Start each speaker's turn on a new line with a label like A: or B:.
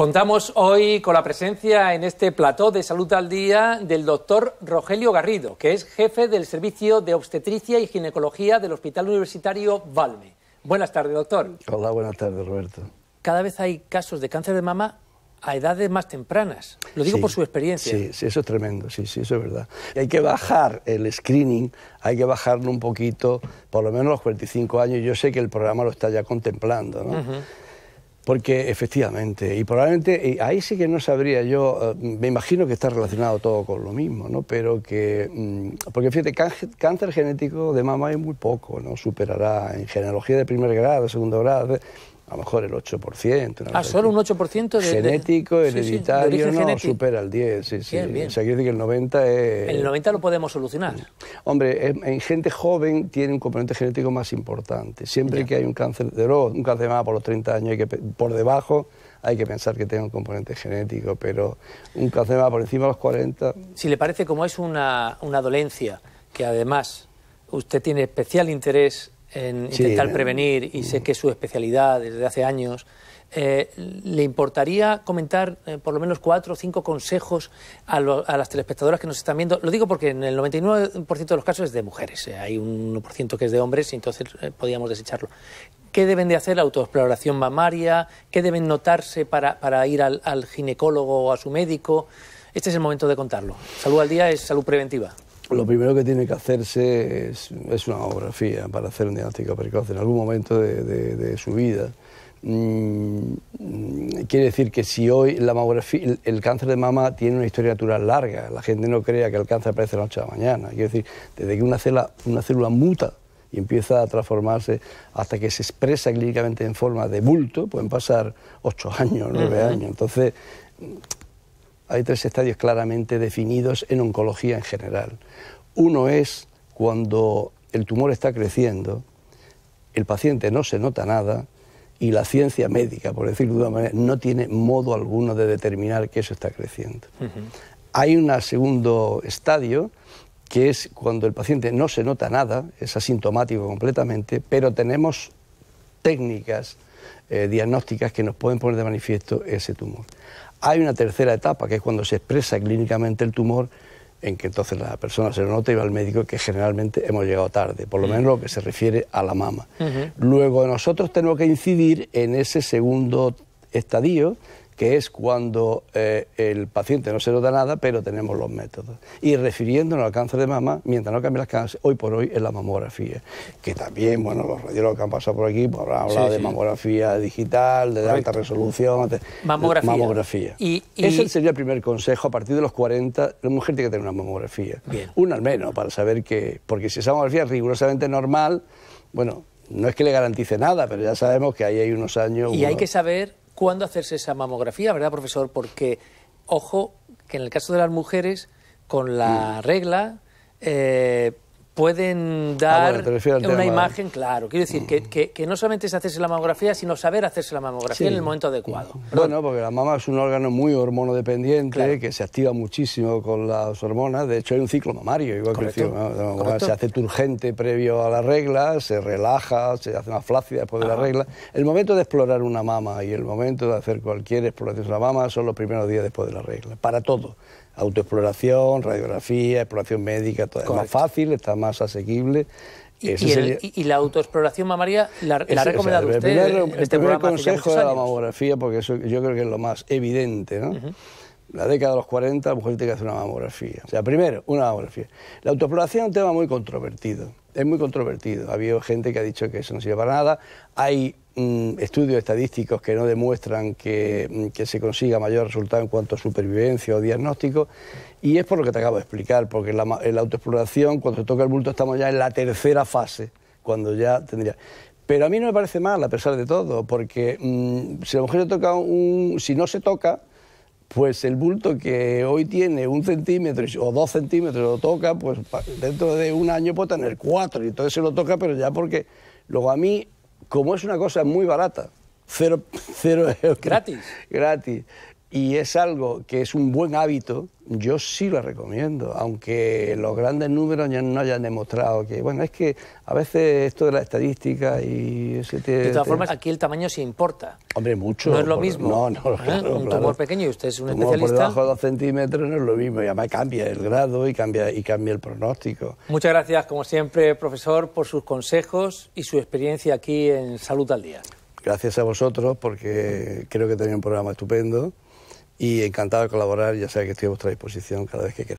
A: Contamos hoy con la presencia en este plató de salud al día del doctor Rogelio Garrido, que es jefe del Servicio de Obstetricia y Ginecología del Hospital Universitario Valme. Buenas tardes, doctor.
B: Hola, buenas tardes, Roberto.
A: Cada vez hay casos de cáncer de mama a edades más tempranas. Lo digo por su experiencia. Sí,
B: sí, eso es tremendo, sí, sí, eso es verdad. Hay que bajar el screening, hay que bajarlo un poquito, por lo menos los 45 años. Yo sé que el programa lo está ya contemplando, ¿no? Porque efectivamente, y probablemente, ahí sí que no sabría yo, eh, me imagino que está relacionado todo con lo mismo, ¿no? Pero que, mm, porque fíjate, cáncer genético de mama es muy poco, ¿no? Superará en genealogía de primer grado, segundo grado, a lo mejor el 8%. Ah, solo
A: un 8% de... Genético, hereditario, no, supera
B: el 10, sí, quiere decir que el 90 es... El
A: 90 lo podemos solucionar.
B: Hombre, en, gente joven tiene un componente genético más importante. Siempre que hay un cáncer de oro, un cáncer de por los 30 años, hay que, por debajo hay que pensar que tenga un componente genético, pero un cáncer de mama por encima de los 40...
A: Si le parece, como es una, una dolencia que además usted tiene especial interés en intentar prevenir y sé que es su especialidad desde hace años. Eh, ¿Le importaría comentar eh, por lo menos cuatro o cinco consejos a, las telespectadoras que nos están viendo? Lo digo porque en el 99% de los casos es de mujeres, eh, hay un 1% que es de hombres y entonces podríamos desecharlo. ¿Qué deben de hacer? la Autoexploración mamaria, ¿qué deben notarse para, ir al ginecólogo o a su médico? Este es el momento de contarlo. Salud al día es salud preventiva
B: lo primero que tiene que hacerse es, una mamografía para hacer un diagnóstico precoz en algún momento de, su vida. Mm, quiere decir que si hoy la mamografía, el, cáncer de mama tiene una historia natural larga, la gente no crea que el cáncer aparece la noche a la mañana. Quiere decir, desde que una célula, muta y empieza a transformarse hasta que se expresa clínicamente en forma de bulto, pueden pasar ocho años, nueve años. Entonces, hay tres estadios claramente definidos en oncología en general. Uno es cuando el tumor está creciendo, el paciente no se nota nada y la ciencia médica, por decirlo de una manera, no tiene modo alguno de determinar que eso está creciendo. Hay un segundo estadio que es cuando el paciente no se nota nada, es asintomático completamente, pero tenemos técnicas eh, diagnósticas que nos pueden poner de manifiesto ese tumor. Hay una tercera etapa, que es cuando se expresa clínicamente el tumor, en que entonces la persona se lo nota y va al médico, que generalmente hemos llegado tarde, por lo menos lo que se refiere a la mama. Luego nosotros tenemos que incidir en ese segundo estadio, que es cuando eh, el paciente no se nota nada, pero tenemos los métodos. Y refiriéndonos al cáncer de mama, mientras no cambia las cáncer, hoy por hoy es la mamografía, que también, bueno, los radiólogos que han pasado por aquí pues, hablado de mamografía digital, de, alta resolución, mamografía. mamografía. Y, Ese sería el primer consejo, a partir de los 40, la mujer tiene que tener una mamografía, una al menos, para saber que, porque si esa mamografía es rigurosamente normal, bueno, no es que le garantice nada, pero ya sabemos que ahí hay unos años... Y hay que
A: saber cuándo hacerse esa mamografía, ¿verdad, profesor? Porque, ojo, que en el caso de las mujeres, con la regla, eh, pueden ah, dar una imagen, claro. Quiero decir que, no solamente es hacerse la mamografía, sino saber hacerse la mamografía en el momento adecuado.
B: Bueno, porque la mama es un órgano muy hormonodependiente que se activa muchísimo con las hormonas. De hecho, hay un ciclo mamario, igual Se hace turgente previo a la regla, se relaja, se hace más flácida después de la ah. regla. El momento de explorar una mama y el momento de hacer cualquier exploración de la mama son los primeros días después de la regla, para todo autoexploración, radiografía, exploración médica, todo es más fácil, está más asequible. Y,
A: la autoexploración mamaria la, la ha recomendado El este primer consejo de la
B: mamografía, porque yo creo que es lo más evidente, ¿no? La década de los 40, la mujer tiene que hacer una mamografía. O sea, primero, una mamografía. La autoexploración es un tema muy controvertido. Es muy controvertido. Ha habido gente que ha dicho que eso no sirve para nada. Hay Mm, estudios estadísticos que no demuestran mm, que, se consiga mayor resultado en cuanto a supervivencia o diagnóstico, y es por lo que te acabo de explicar, porque en la, autoexploración, cuando se toca el bulto, estamos ya en la tercera fase, cuando ya tendría... Pero a mí no me parece mal, a pesar de todo, porque mm, si la mujer se toca un... si no se toca, pues el bulto que hoy tiene un centímetro o dos centímetros lo toca, pues dentro de un año puede tener cuatro, y entonces se lo toca, pero ya porque... Luego a mí como es una cosa muy barata, cero, cero euros. Gratis. Gratis y es algo que es un buen hábito, yo sí lo recomiendo, aunque los grandes números ya no hayan demostrado que, bueno, es que a veces esto de la estadística y... ese te, de todas formas,
A: aquí el tamaño sí importa.
B: Hombre, mucho. No es lo mismo. No, no, ¿eh? claro, Un tumor
A: pequeño y usted es un, un tumor de dos
B: centímetros no es lo mismo, y además cambia el grado y cambia, y cambia el pronóstico.
A: Muchas gracias, como siempre, profesor, por sus consejos y su experiencia aquí en Salud al Día.
B: Gracias a vosotros, porque creo que tenéis un programa estupendo y encantado de colaborar, ya sea que estoy a vuestra disposición cada vez que